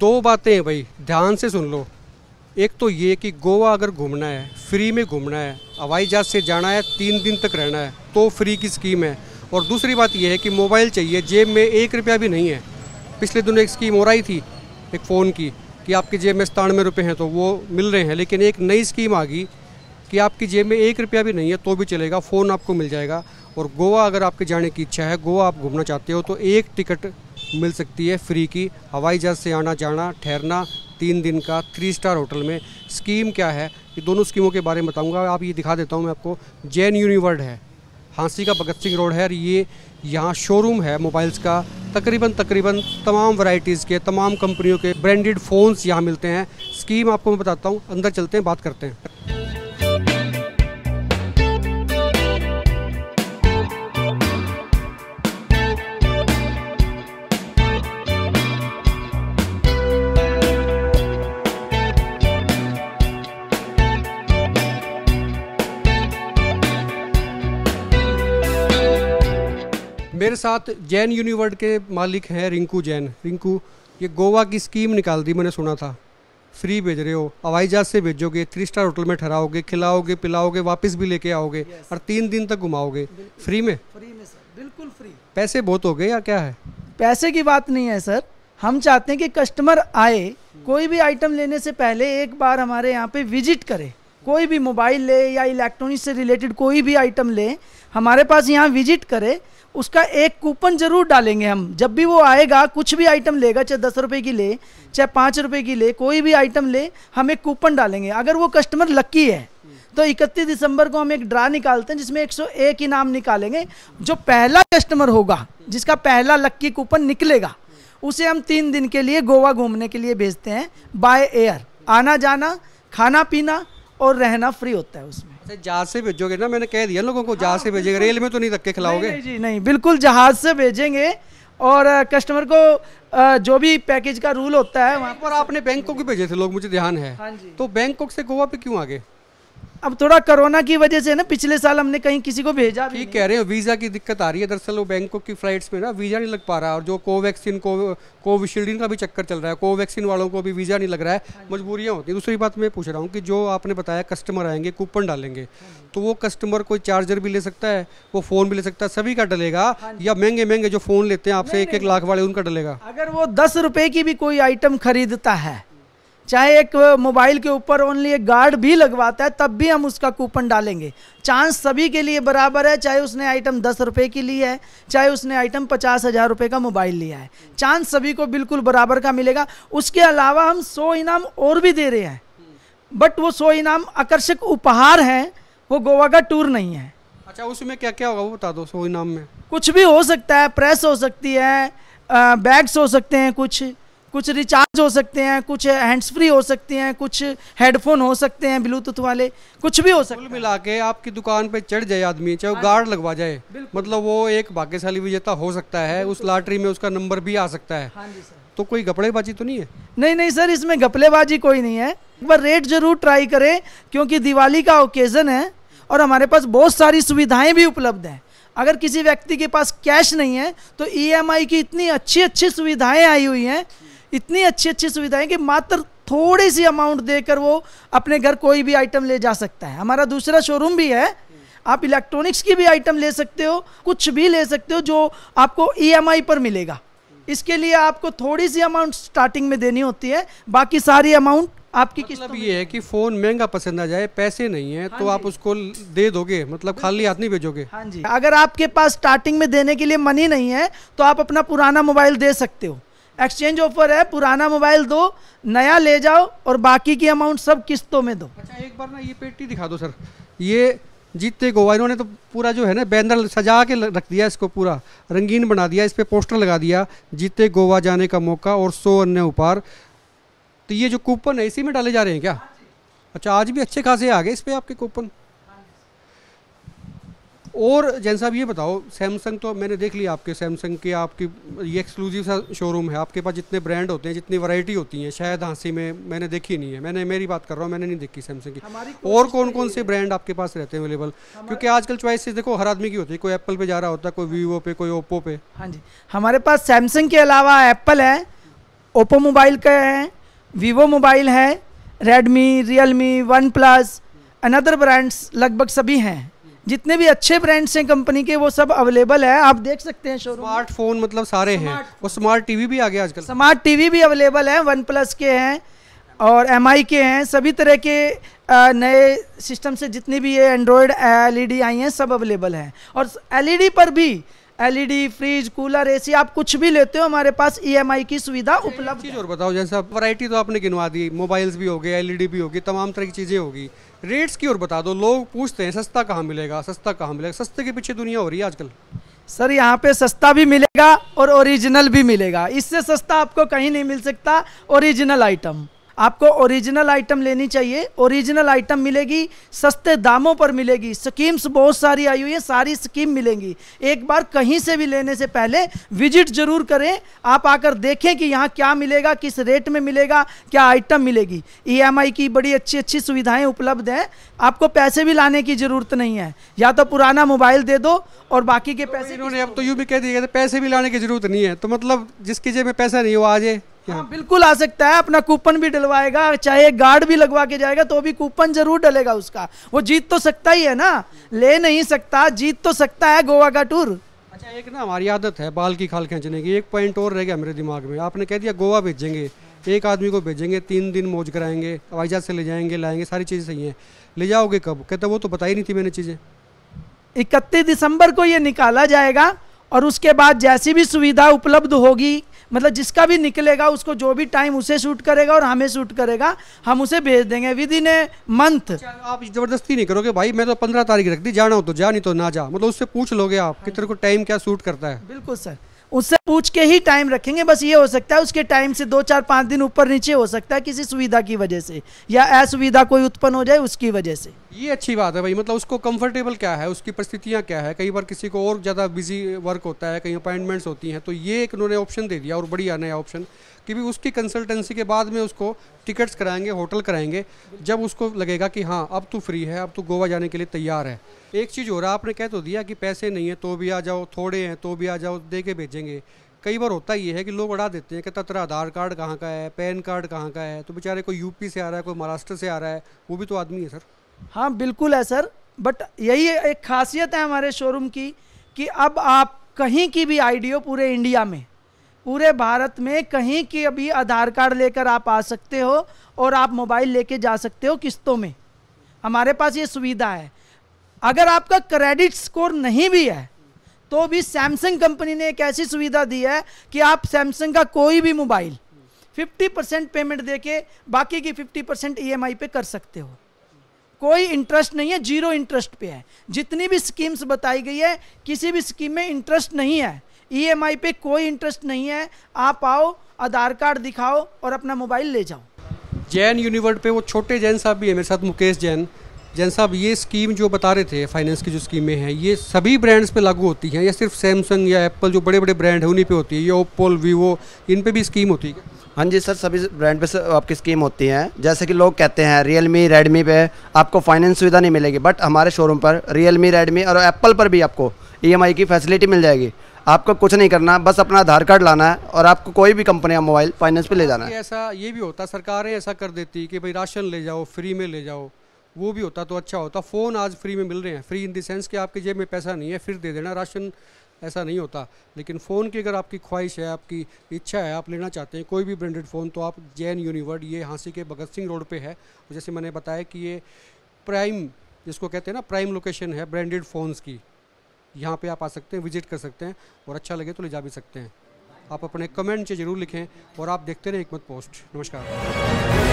दो बातें हैं भाई ध्यान से सुन लो एक तो ये कि गोवा अगर घूमना है फ्री में घूमना है हवाई जहाज़ से जाना है तीन दिन तक रहना है तो फ्री की स्कीम है और दूसरी बात यह है कि मोबाइल चाहिए जेब में एक रुपया भी नहीं है पिछले दिनों एक स्कीम हो रही थी एक फ़ोन की कि आपकी जेब में सतानवे रुपये हैं तो वो मिल रहे हैं लेकिन एक नई स्कीम आ गई कि आपकी जेब में एक रुपया भी नहीं है तो भी चलेगा फ़ोन आपको मिल जाएगा और गोवा अगर आपके जाने की इच्छा है गोवा आप घूमना चाहते हो तो एक टिकट मिल सकती है फ्री की हवाई जहाज़ से आना जाना ठहरना तीन दिन का थ्री स्टार होटल में स्कीम क्या है ये दोनों स्कीमों के बारे में बताऊंगा आप ये दिखा देता हूँ मैं आपको जैन यूनिवर्ड है हाँसी का भगत सिंह रोड है और ये यहाँ शोरूम है मोबाइल्स का तकरीबन तकरीबन तमाम वैरायटीज़ के तमाम कंपनियों के ब्रांडेड फ़ोन्स यहाँ मिलते हैं स्कीम आपको मैं बताता हूँ अंदर चलते हैं बात करते हैं साथ जैन यूनिवर्ट के मालिक हैं रिंकू जैन रिंकू ये गोवा की स्कीम निकाल दी मैंने सुना था फ्री भेज रहे हो हवाई जहाज से भेजोगे थ्री स्टार होटल में ठहराओगे खिलाओगे पिलाओगे वापस भी लेके आओगे yes. और तीन दिन तक घुमाओगे फ्री में फ्री में सर बिल्कुल फ्री पैसे बहुत हो गए या क्या है पैसे की बात नहीं है सर हम चाहते हैं कि कस्टमर आए कोई भी आइटम लेने से पहले एक बार हमारे यहाँ पे विजिट करे कोई भी मोबाइल ले या इलेक्ट्रॉनिक से रिलेटेड कोई भी आइटम ले हमारे पास यहाँ विजिट करे उसका एक कूपन ज़रूर डालेंगे हम जब भी वो आएगा कुछ भी आइटम लेगा चाहे दस रुपये की ले चाहे पाँच रुपये की ले कोई भी आइटम ले हम एक कूपन डालेंगे अगर वो कस्टमर लक्की है तो 31 दिसंबर को हम एक ड्रा निकालते हैं जिसमें 101 इनाम निकालेंगे जो पहला कस्टमर होगा जिसका पहला लक्की कूपन निकलेगा उसे हम तीन दिन के लिए गोवा घूमने के लिए भेजते हैं बाय एयर आना जाना खाना पीना और रहना फ्री होता है उसमें जहाज से भेजोगे ना मैंने कह दिया लोगों को जहाज हाँ, से भेजेंगे रेल में तो नहीं धक्के खिलाओगे नहीं, जी नहीं बिल्कुल जहाज से भेजेंगे और कस्टमर को जो भी पैकेज का रूल होता है वहाँ पर आपने बैंकॉक भी भेजे थे लोग मुझे ध्यान है हाँ तो बैंकॉक से गोवा पे क्यों आ गए अब थोड़ा कोरोना की वजह से ना पिछले साल हमने कहीं किसी को भेजा ठीक कह रहे हो वीज़ा की दिक्कत आ रही है दरअसल वो बैंकों की फ्लाइट्स में ना वीज़ा नहीं लग पा रहा और जो कोवैक्सीन को कोविशील्ड का भी चक्कर चल रहा है कोवैक्सीन वालों को भी वीज़ा नहीं लग रहा है हाँ मजबूरियाँ होती दूसरी बात मैं पूछ रहा हूँ कि जो आपने बताया कस्टमर आएंगे कूपन डालेंगे हाँ तो वो कस्टमर कोई चार्जर भी ले सकता है वो फ़ोन भी ले सकता है सभी का डलेगा हाँ या महंगे महंगे जो फ़ोन लेते हैं आपसे एक एक लाख वाले उनका डलेगा अगर वो दस रुपये की भी कोई आइटम खरीदता है चाहे एक मोबाइल के ऊपर ओनली एक गार्ड भी लगवाता है तब भी हम उसका कूपन डालेंगे चांस सभी के लिए बराबर है चाहे उसने आइटम दस रुपये की ली है चाहे उसने आइटम पचास हज़ार रुपये का मोबाइल लिया है चांस सभी को बिल्कुल बराबर का मिलेगा उसके अलावा हम सौ इनाम और भी दे रहे हैं बट वो सौ इनाम आकर्षक उपहार हैं वो गोवा का टूर नहीं है अच्छा उसमें क्या क्या होगा वो बता दो सौ इनाम में कुछ भी हो सकता है प्रेस हो सकती है बैग्स हो सकते हैं कुछ कुछ रिचार्ज हो सकते हैं कुछ हैंड्स फ्री हो सकते हैं कुछ हेडफोन हो सकते हैं ब्लूटूथ वाले कुछ भी हो सकते हैं मिला के आपकी दुकान पे चढ़ जाए आदमी चाहे वो हाँ गार्ड लगवा जाए मतलब वो एक भाग्यशाली विजेता हो सकता है उस लॉटरी में उसका नंबर भी आ सकता है हाँ तो कोई गपड़ेबाजी तो नहीं है नहीं नहीं सर इसमें घपलेबाजी कोई नहीं है एक बार रेट जरूर ट्राई करें क्योंकि दिवाली का ओकेज़न है और हमारे पास बहुत सारी सुविधाएं भी उपलब्ध हैं अगर किसी व्यक्ति के पास कैश नहीं है तो ईएमआई e की इतनी अच्छी अच्छी सुविधाएं आई हुई हैं इतनी अच्छी अच्छी सुविधाएं कि मात्र थोड़ी सी अमाउंट देकर वो अपने घर कोई भी आइटम ले जा सकता है हमारा दूसरा शोरूम भी है आप इलेक्ट्रॉनिक्स की भी आइटम ले सकते हो कुछ भी ले सकते हो जो आपको ई e पर मिलेगा इसके लिए आपको थोड़ी सी अमाउंट स्टार्टिंग में देनी होती है बाकी सारी अमाउंट आपकी मतलब तो ये है कि फ़ोन महंगा पसंद आ जाए पैसे नहीं है हाँ तो आप उसको दे दोगे मतलब खाली हाथ नहीं भेजोगे हाँ जी अगर आपके पास स्टार्टिंग में देने के लिए मनी नहीं है तो आप अपना पुराना मोबाइल दे सकते हो एक्सचेंज ऑफर है पुराना मोबाइल दो नया ले जाओ और बाकी की अमाउंट सब किस्तों में दो अच्छा एक बार ना ये पेटी दिखा दो सर ये जीतते गोवा इन्होंने तो पूरा जो है ना बैनर सजा के रख दिया इसको पूरा रंगीन बना दिया इस पर पोस्टर लगा दिया जीते गोवा जाने का मौका और सौ अन्य उपहार तो ये जो कूपन है इसी में डाले जा रहे हैं क्या हाँ अच्छा आज भी अच्छे खासे आ गए इस पर आपके कूपन और जैन साहब ये बताओ सैमसंग तो मैंने देख लिया आपके सैमसंग के आपकी ये एक्सक्लूसिव सा शोरूम है आपके पास जितने ब्रांड होते हैं जितनी वैरायटी होती है शायद हाँसी में मैंने देखी नहीं है मैंने मेरी बात कर रहा हूँ मैंने नहीं देखी सैमसंग की और कौन कौन से ब्रांड आपके पास रहते हैं अवेलेबल क्योंकि आजकल च्वाइस देखो हर आदमी की होती है कोई एप्पल पे जा रहा होता है कोई वीवो पे कोई ओप्पो पे हाँ जी हमारे पास सैमसंग के अलावा एप्पल है ओप्पो मोबाइल का है वीवो मोबाइल है Redmi Realme OnePlus another brands लगभग सभी हैं जितने भी अच्छे ब्रांड्स हैं कंपनी के वो सब अवेलेबल है आप देख सकते हैं शोरूम स्मार्टफोन मतलब सारे हैं और स्मार्ट टीवी भी आ गया आजकल स्मार्ट टीवी भी अवेलेबल है वन प्लस के हैं और एम के हैं सभी तरह के नए सिस्टम से जितनी भी ये एंड्रॉयड एल e आई हैं सब अवेलेबल हैं और एल e पर भी एलईडी फ्रिज कूलर एसी आप कुछ भी लेते हो हमारे पास ईएमआई e की सुविधा उपलब्ध है और बताओ जैसे वैरायटी तो आपने गिनवा दी मोबाइल्स भी हो गए एलईडी e भी होगी तमाम तरह की चीज़ें होगी रेट्स की और बता दो लोग पूछते हैं सस्ता कहाँ मिलेगा सस्ता कहाँ मिलेगा सस्ते के पीछे दुनिया हो रही है आजकल सर यहाँ पे सस्ता भी मिलेगा और ओरिजिनल भी मिलेगा इससे सस्ता आपको कहीं नहीं मिल सकता ओरिजिनल आइटम आपको ओरिजिनल आइटम लेनी चाहिए ओरिजिनल आइटम मिलेगी सस्ते दामों पर मिलेगी स्कीम्स बहुत सारी आई हुई है सारी स्कीम मिलेंगी एक बार कहीं से भी लेने से पहले विजिट जरूर करें आप आकर देखें कि यहाँ क्या मिलेगा किस रेट में मिलेगा क्या आइटम मिलेगी ईएमआई e की बड़ी अच्छी अच्छी सुविधाएं उपलब्ध हैं आपको पैसे भी लाने की ज़रूरत नहीं है या तो पुराना मोबाइल दे दो और बाकी के तो पैसे अब तो यूँ भी कह दिया पैसे भी लाने की ज़रूरत नहीं है तो मतलब जिसकी जेब में पैसा नहीं हो आ जाए हाँ, बिल्कुल आ सकता है अपना कूपन भी डलवाएगा चाहे गार्ड भी लगवा के जाएगा तो भी कूपन जरूर डलेगा उसका वो जीत तो सकता ही है ना ले नहीं सकता जीत तो सकता है गोवा का टूर अच्छा एक ना हमारी आदत है बाल की खाल खींचने की एक पॉइंट और रह गया मेरे दिमाग में आपने कह दिया गोवा भेजेंगे एक आदमी को भेजेंगे तीन दिन मौज कराएंगे हवाई जहाज से ले जाएंगे लाएंगे सारी चीज़ें सही हैं ले जाओगे कब कहते वो तो बताई नहीं थी मैंने चीज़ें इकतीस दिसंबर को ये निकाला जाएगा और उसके बाद जैसी भी सुविधा उपलब्ध होगी मतलब जिसका भी निकलेगा उसको जो भी टाइम उसे शूट करेगा और हमें शूट करेगा हम उसे भेज देंगे विद इन ए मंथ आप जबरदस्ती नहीं करोगे भाई मैं तो पंद्रह तारीख रख दी जाना हो तो जा नहीं तो ना जा मतलब उससे पूछ लोगे आप हाँ कि तेरे को टाइम क्या शूट करता है बिल्कुल सर उससे पूछ के ही टाइम रखेंगे बस ये हो सकता है उसके टाइम से दो चार पाँच दिन ऊपर नीचे हो सकता है किसी सुविधा की वजह से या असुविधा कोई उत्पन्न हो जाए उसकी वजह से ये अच्छी बात है भाई मतलब उसको कंफर्टेबल क्या है उसकी परिस्थितियाँ क्या है कई बार किसी को और ज़्यादा बिजी वर्क होता है कहीं अपॉइंटमेंट्स होती हैं तो ये एक उन्होंने ऑप्शन दे दिया और बढ़िया नया ऑप्शन भी उसकी कंसल्टेंसी के बाद में उसको टिकट्स कराएंगे होटल कराएंगे जब उसको लगेगा कि हाँ अब तो फ्री है अब तो गोवा जाने के लिए तैयार है एक चीज़ हो रहा है आपने कह तो दिया कि पैसे नहीं है तो भी आ जाओ थोड़े हैं तो भी आ जाओ दे के भेजेंगे कई बार होता ये है कि लोग उड़ा देते हैं कि तरह आधार कार्ड कहाँ का है पैन कार्ड कहाँ का है तो बेचारे कोई यूपी से आ रहा है कोई महाराष्ट्र से आ रहा है वो भी तो आदमी है सर हाँ बिल्कुल है सर बट यही एक खासियत है हमारे शोरूम की कि अब आप कहीं की भी हो पूरे इंडिया में पूरे भारत में कहीं की अभी आधार कार्ड लेकर आप आ सकते हो और आप मोबाइल लेके जा सकते हो किस्तों में हमारे पास ये सुविधा है अगर आपका क्रेडिट स्कोर नहीं भी है तो भी सैमसंग कंपनी ने एक ऐसी सुविधा दी है कि आप सैमसंग का कोई भी मोबाइल 50 परसेंट पेमेंट दे के बाकी की 50 परसेंट ई e पे कर सकते हो कोई इंटरेस्ट नहीं है जीरो इंटरेस्ट पे है जितनी भी स्कीम्स बताई गई है किसी भी स्कीम में इंटरेस्ट नहीं है ईएमआई e पे कोई इंटरेस्ट नहीं है आप आओ आधार कार्ड दिखाओ और अपना मोबाइल ले जाओ जैन यूनिवर्ट पे वो छोटे जैन साहब भी है मेरे साथ मुकेश जैन जैन साहब ये स्कीम जो बता रहे थे फाइनेंस की जो स्कीमें हैं ये सभी ब्रांड्स पे लागू होती हैं या सिर्फ सैमसंग या एप्पल जो बड़े बड़े ब्रांड हैं उन्हीं पे होती है या ओप्पो वीवो इन पे भी स्कीम होती है हाँ जी सर सभी ब्रांड पे आपकी स्कीम होती हैं जैसे कि लोग कहते हैं रियल मी रेडमी पे आपको फाइनेंस सुविधा नहीं मिलेगी बट हमारे शोरूम पर रियल मी रेडमी और एप्पल पर भी आपको ई e की फैसिलिटी मिल जाएगी आपको कुछ नहीं करना बस अपना आधार कार्ड लाना है और आपको कोई भी कंपनी का मोबाइल फाइनेंस पे ले जाना है ऐसा ये भी होता सरकारें ऐसा कर देती कि भाई राशन ले जाओ फ्री में ले जाओ वो भी होता तो अच्छा होता फ़ोन आज फ्री में मिल रहे हैं फ्री इन देंस सेंस कि आपके जेब में पैसा नहीं है फिर दे देना राशन ऐसा नहीं होता लेकिन फ़ोन की अगर आपकी ख्वाहिश है आपकी इच्छा है आप लेना चाहते हैं कोई भी ब्रांडेड फ़ोन तो आप जैन यूनिवर्ड ये हाँसी के भगत सिंह रोड पर है जैसे मैंने बताया कि ये प्राइम जिसको कहते हैं ना प्राइम लोकेशन है ब्रांडेड फ़ोन्स की यहाँ पे आप आ सकते हैं विजिट कर सकते हैं और अच्छा लगे तो ले जा भी सकते हैं आप अपने कमेंट जरूर लिखें और आप देखते रहें एक मत पोस्ट नमस्कार